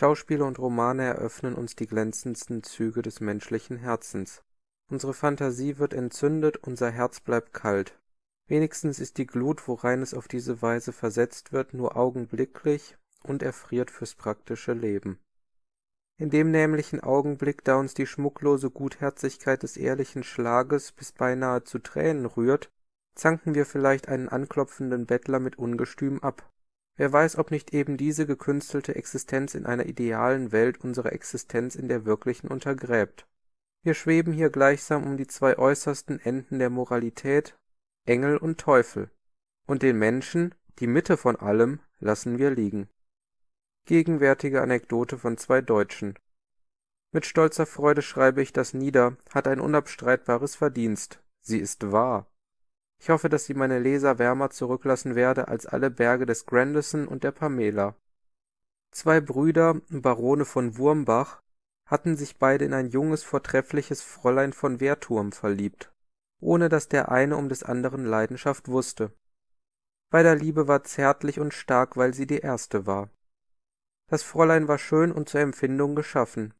Schauspiele und Romane eröffnen uns die glänzendsten Züge des menschlichen Herzens. Unsere Phantasie wird entzündet, unser Herz bleibt kalt. Wenigstens ist die Glut, worein es auf diese Weise versetzt wird, nur augenblicklich und erfriert fürs praktische Leben. In dem nämlichen Augenblick, da uns die schmucklose Gutherzigkeit des ehrlichen Schlages bis beinahe zu Tränen rührt, zanken wir vielleicht einen anklopfenden Bettler mit Ungestüm ab. Wer weiß, ob nicht eben diese gekünstelte Existenz in einer idealen Welt unsere Existenz in der wirklichen untergräbt. Wir schweben hier gleichsam um die zwei äußersten Enden der Moralität, Engel und Teufel, und den Menschen, die Mitte von allem, lassen wir liegen. Gegenwärtige Anekdote von zwei Deutschen. Mit stolzer Freude schreibe ich das nieder, hat ein unabstreitbares Verdienst, sie ist wahr, ich hoffe, dass sie meine Leser wärmer zurücklassen werde als alle Berge des Grandison und der Pamela. Zwei Brüder, Barone von Wurmbach, hatten sich beide in ein junges, vortreffliches Fräulein von Wehrturm verliebt, ohne dass der eine um des anderen Leidenschaft wusste. Beider Liebe war zärtlich und stark, weil sie die erste war. Das Fräulein war schön und zur Empfindung geschaffen.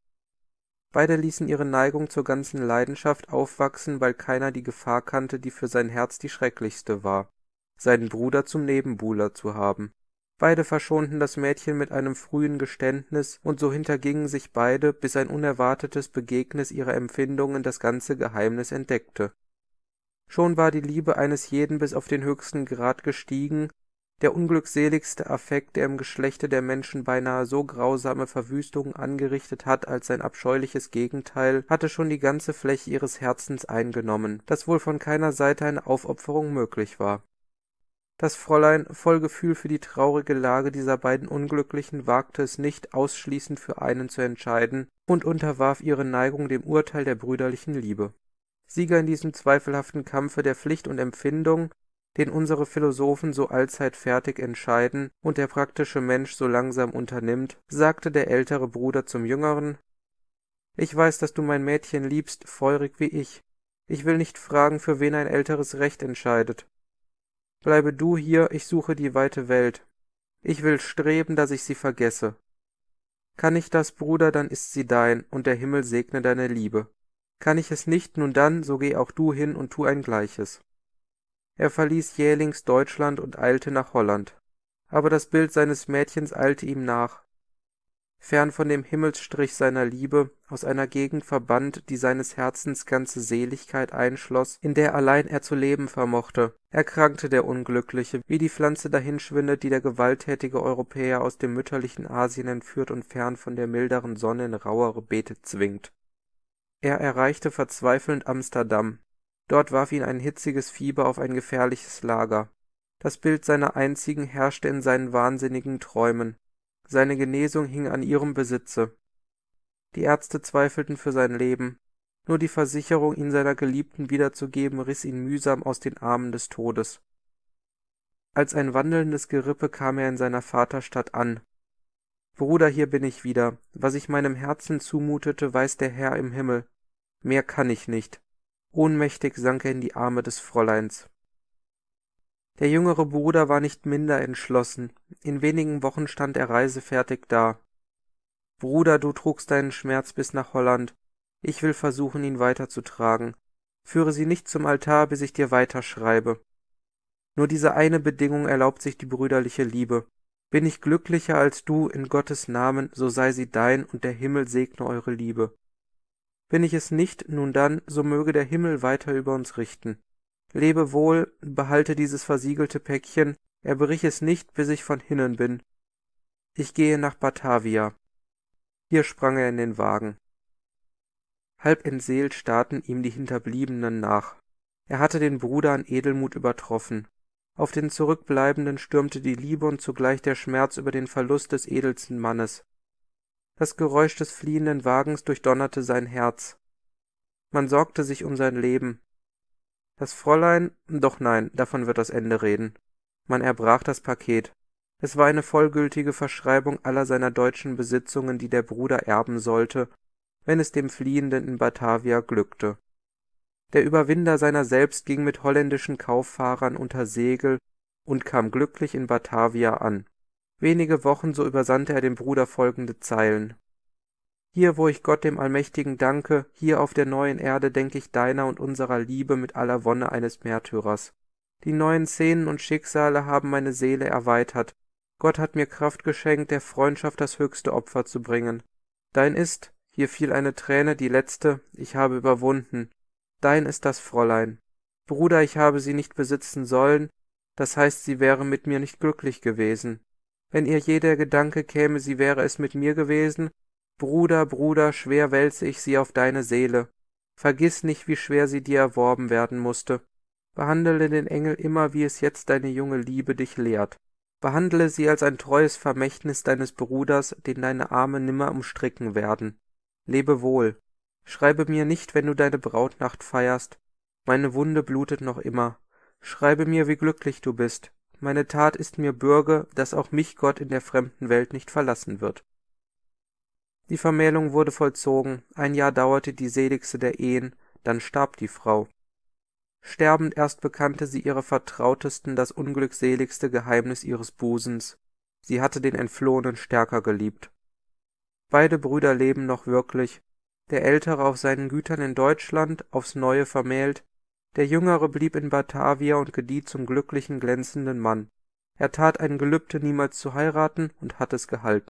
Beide ließen ihre Neigung zur ganzen Leidenschaft aufwachsen, weil keiner die Gefahr kannte, die für sein Herz die schrecklichste war: seinen Bruder zum Nebenbuhler zu haben. Beide verschonten das Mädchen mit einem frühen Geständnis, und so hintergingen sich beide, bis ein unerwartetes Begegnis ihrer Empfindungen das ganze Geheimnis entdeckte. Schon war die Liebe eines jeden bis auf den höchsten Grad gestiegen der unglückseligste affekt der im geschlechte der menschen beinahe so grausame verwüstungen angerichtet hat als sein abscheuliches gegenteil hatte schon die ganze fläche ihres herzens eingenommen daß wohl von keiner seite eine aufopferung möglich war das fräulein voll gefühl für die traurige lage dieser beiden unglücklichen wagte es nicht ausschließend für einen zu entscheiden und unterwarf ihre neigung dem urteil der brüderlichen liebe sieger in diesem zweifelhaften kampfe der pflicht und empfindung den unsere Philosophen so allzeit fertig entscheiden und der praktische Mensch so langsam unternimmt, sagte der ältere Bruder zum jüngeren Ich weiß, dass du mein Mädchen liebst, feurig wie ich. Ich will nicht fragen, für wen ein älteres Recht entscheidet. Bleibe du hier, ich suche die weite Welt. Ich will streben, dass ich sie vergesse. Kann ich das, Bruder, dann ist sie dein, und der Himmel segne deine Liebe. Kann ich es nicht, nun dann, so geh auch du hin und tu ein gleiches er verließ jählings deutschland und eilte nach holland aber das bild seines mädchens eilte ihm nach fern von dem himmelsstrich seiner liebe aus einer gegend verbannt die seines herzens ganze seligkeit einschloß in der allein er zu leben vermochte erkrankte der unglückliche wie die pflanze dahinschwindet die der gewalttätige europäer aus dem mütterlichen asien entführt und fern von der milderen sonne in rauhere beete zwingt er erreichte verzweifelnd amsterdam dort warf ihn ein hitziges fieber auf ein gefährliches lager das bild seiner einzigen herrschte in seinen wahnsinnigen träumen seine genesung hing an ihrem besitze die ärzte zweifelten für sein leben nur die versicherung ihn seiner geliebten wiederzugeben riß ihn mühsam aus den armen des todes als ein wandelndes gerippe kam er in seiner vaterstadt an bruder hier bin ich wieder was ich meinem herzen zumutete weiß der herr im himmel mehr kann ich nicht ohnmächtig sank er in die arme des fräuleins der jüngere bruder war nicht minder entschlossen in wenigen wochen stand er reisefertig da bruder du trugst deinen schmerz bis nach holland ich will versuchen ihn weiterzutragen führe sie nicht zum altar bis ich dir weiter schreibe nur diese eine bedingung erlaubt sich die brüderliche liebe bin ich glücklicher als du in gottes namen so sei sie dein und der himmel segne eure liebe bin ich es nicht, nun dann, so möge der Himmel weiter über uns richten. Lebe wohl, behalte dieses versiegelte Päckchen, erbrich es nicht, bis ich von hinnen bin. Ich gehe nach Batavia. Hier sprang er in den Wagen. Halb entseelt starrten ihm die Hinterbliebenen nach. Er hatte den Bruder an Edelmut übertroffen. Auf den Zurückbleibenden stürmte die Liebe und zugleich der Schmerz über den Verlust des edelsten Mannes das geräusch des fliehenden wagens durchdonnerte sein herz man sorgte sich um sein leben das fräulein doch nein davon wird das ende reden man erbrach das paket es war eine vollgültige verschreibung aller seiner deutschen besitzungen die der bruder erben sollte wenn es dem fliehenden in batavia glückte der überwinder seiner selbst ging mit holländischen kauffahrern unter segel und kam glücklich in batavia an wenige wochen so übersandte er dem bruder folgende zeilen hier wo ich gott dem allmächtigen danke hier auf der neuen erde denk ich deiner und unserer liebe mit aller wonne eines märtyrers die neuen Szenen und schicksale haben meine seele erweitert gott hat mir kraft geschenkt der freundschaft das höchste opfer zu bringen dein ist hier fiel eine träne die letzte ich habe überwunden dein ist das fräulein bruder ich habe sie nicht besitzen sollen das heißt sie wäre mit mir nicht glücklich gewesen wenn ihr je der Gedanke käme, sie wäre es mit mir gewesen, Bruder, Bruder, schwer wälze ich sie auf deine Seele. Vergiss nicht, wie schwer sie dir erworben werden musste. Behandle den Engel immer, wie es jetzt deine junge Liebe dich lehrt. Behandle sie als ein treues Vermächtnis deines Bruders, den deine Arme nimmer umstricken werden. Lebe wohl. Schreibe mir nicht, wenn du deine Brautnacht feierst. Meine Wunde blutet noch immer. Schreibe mir, wie glücklich du bist, meine Tat ist mir Bürge, dass auch mich Gott in der fremden Welt nicht verlassen wird. Die Vermählung wurde vollzogen, ein Jahr dauerte die seligste der Ehen, dann starb die Frau. Sterbend erst bekannte sie ihrer Vertrautesten das unglückseligste Geheimnis ihres Busens, sie hatte den Entflohenen stärker geliebt. Beide Brüder leben noch wirklich, der Ältere auf seinen Gütern in Deutschland, aufs Neue vermählt, der jüngere blieb in batavia und gedieh zum glücklichen glänzenden mann er tat ein gelübde niemals zu heiraten und hat es gehalten